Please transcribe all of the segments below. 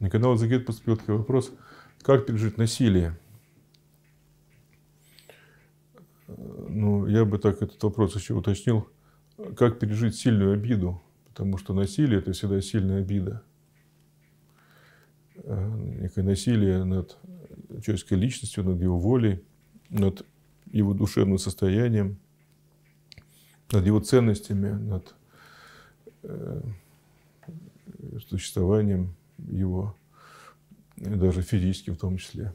На канал Загид поступил такой вопрос, как пережить насилие? Ну, я бы так этот вопрос еще уточнил. Как пережить сильную обиду? Потому что насилие – это всегда сильная обида. Э, некое насилие над человеческой личностью, над его волей, над его душевным состоянием, над его ценностями, над э, существованием, его, даже физически в том числе.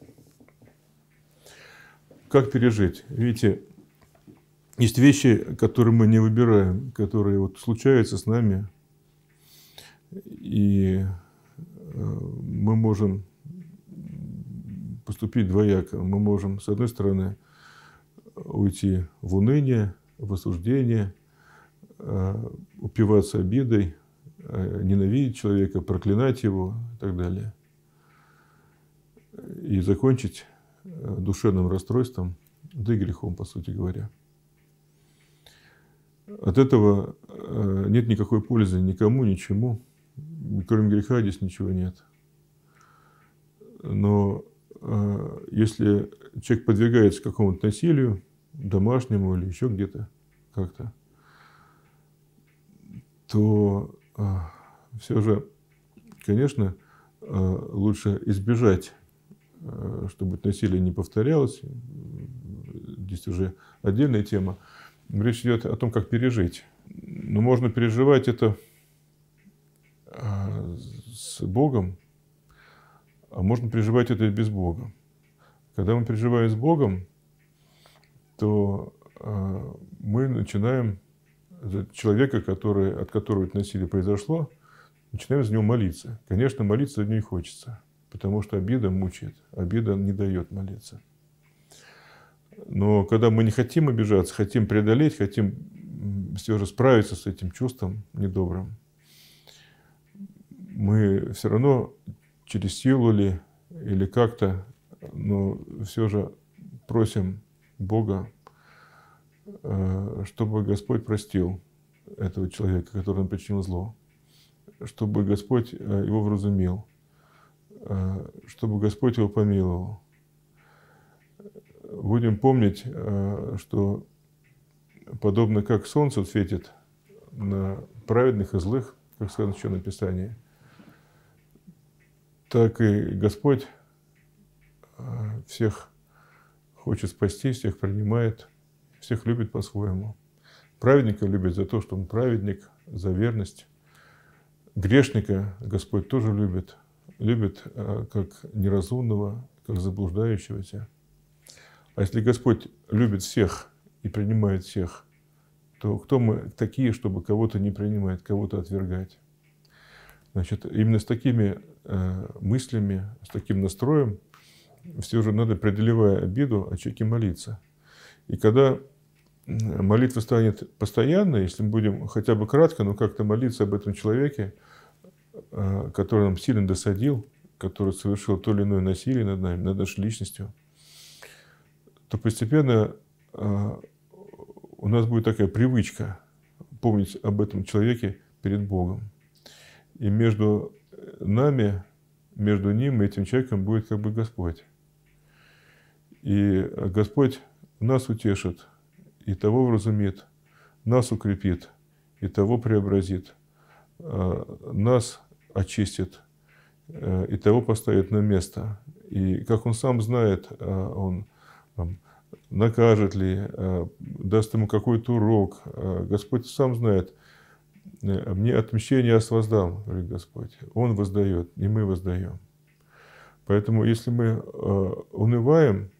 Как пережить? Видите, есть вещи, которые мы не выбираем, которые вот случаются с нами, и э, мы можем поступить двояко. Мы можем, с одной стороны, уйти в уныние, в осуждение, э, упиваться обидой, Э, ненавидеть человека, проклинать его и так далее. И закончить э, душевным расстройством, да и грехом, по сути говоря. От этого э, нет никакой пользы никому, ничему. Кроме греха здесь ничего нет. Но если человек подвергается какому-то насилию, домашнему или еще где-то как-то, то а, все же, конечно, а, лучше избежать, а, чтобы насилие не повторялось. Здесь уже отдельная тема. Речь идет о том, как пережить. Но можно переживать это с Богом, а можно переживать это и без Бога. Когда мы переживаем с Богом, то мы начинаем человека, который, от которого это насилие произошло, начинаем за него молиться. Конечно, молиться за него не хочется, потому что обида мучает, обида не дает молиться. Но когда мы не хотим обижаться, хотим преодолеть, хотим все же справиться с этим чувством недобрым, мы все равно через силу ли или как-то, но все же просим Бога Э, чтобы Господь простил этого человека, которому он причинил зло, чтобы Господь э, его вразумил, э, чтобы Господь его помиловал. Будем помнить, что подобно как солнце светит на праведных и злых, как сказано еще на Писании, так и Господь всех хочет спасти, всех принимает – всех любит по-своему. Праведника любит за то, что он праведник, за верность. Грешника Господь тоже любит. Любит э, как неразумного, как заблуждающегося. А если Господь любит всех и принимает всех, то кто мы такие, чтобы кого-то не принимать, кого-то отвергать? Значит, именно с такими э, мыслями, с таким настроем все же надо, преодолевая обиду, о человеке молиться. И когда молитва станет постоянной, если мы будем хотя бы кратко, но как-то молиться об этом человеке, э, который нам сильно досадил, который совершил то или иное насилие над нами, над нашей личностью, то постепенно э, у нас будет такая привычка помнить об этом человеке перед Богом. И между нами, между ним и этим человеком будет как бы Господь. И Господь нас утешит – и того вразумит, нас укрепит, и того преобразит, э, нас очистит, э, и того поставит на место. И как он сам знает, э, он накажет ли, даст ему какой-то урок. Господь сам знает, мне отмщение аз воздам, говорит Господь. Он воздает, и мы воздаем. Поэтому если мы унываем,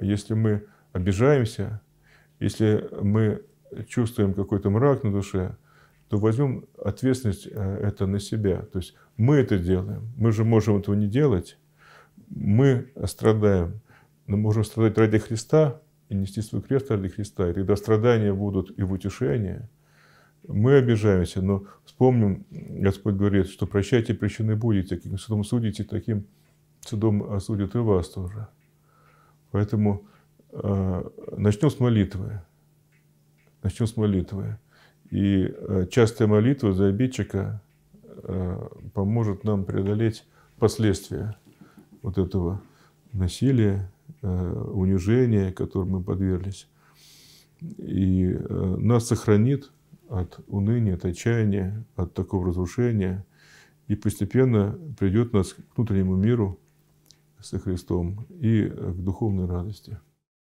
если мы обижаемся – если мы чувствуем какой-то мрак на душе, то возьмем ответственность э, это на себя. То есть мы это делаем. Мы же можем этого не делать. Мы страдаем. Но можем страдать ради Христа и нести свой крест ради Христа. И тогда страдания будут и в утешение. Мы обижаемся, но вспомним, Господь говорит, что прощайте, прощены будете. Каким судом судите, таким судом осудят и вас тоже. Поэтому Э, Начнем с молитвы. Начнем с молитвы. И э, частая молитва за обидчика э, поможет нам преодолеть последствия вот этого насилия, унижения, которым мы подверглись. И нас сохранит от уныния, от отчаяния, от такого разрушения. И постепенно придет нас к внутреннему миру со Христом и к духовной радости.